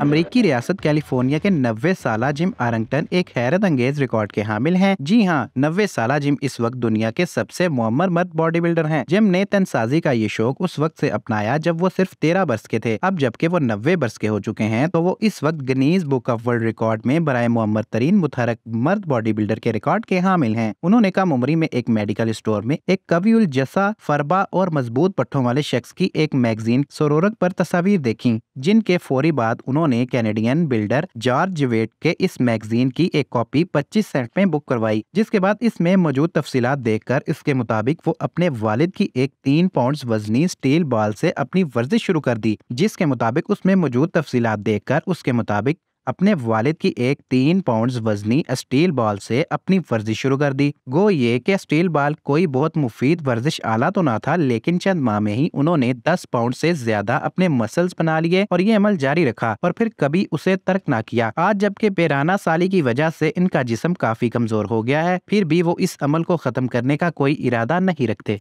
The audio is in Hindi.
अमेरिकी रियासत कैलिफोर्निया के नब्बे साल जिम आरंगटन एक हैरत अंगेज रिकॉर्ड के हामिल हैं जी हाँ नब्बे साल जिम इस वक्त दुनिया के सबसे मोहम्मद मर्द बॉडी बिल्डर है जिम ने तनसाजी का ये शौक उस वक्त से अपनाया जब वो सिर्फ तेरह बर्स के थे अब जबकि वो नब्बे बर्स के हो चुके हैं तो वो इस वक्त Guinness book of world record में बरए मोहम्मद तरीन मुतहरक मर्द बॉडी बिल्डर के रिकॉर्ड के हामिल है उन्होंने कम उमरी में एक मेडिकल स्टोर में एक कवि जसा फरबा और मजबूत पट्टों वाले शख्स की एक मैगजीन सरोरक आरोप तस्वीर देखी जिनके फौरी बाद उन्होंने उन्होंने कैनेडियन बिल्डर जॉर्ज वेट के इस मैगजीन की एक कॉपी पच्चीस सेंट में बुक करवाई जिसके बाद इसमें मौजूद देख देखकर इसके मुताबिक वो अपने वालिद की एक तीन पाउंड वजनी स्टील बॉल से अपनी वर्जिश शुरू कर दी जिसके मुताबिक उसमें मौजूद देख देखकर उसके मुताबिक अपने वालिद की एक तीन पाउंड वजनी स्टील बॉल से अपनी वर्जिश शुरू कर दी गो ये कि स्टील बॉल कोई बहुत मुफीद वर्जिश आला तो ना था लेकिन चंद माह में ही उन्होंने दस पाउंड से ज्यादा अपने मसल्स बना लिए और ये अमल जारी रखा और फिर कभी उसे तर्क ना किया आज जबकि बेराना साली की वजह से इनका जिसम काफी कमजोर हो गया है फिर भी वो इस अमल को खत्म करने का कोई इरादा नहीं रखते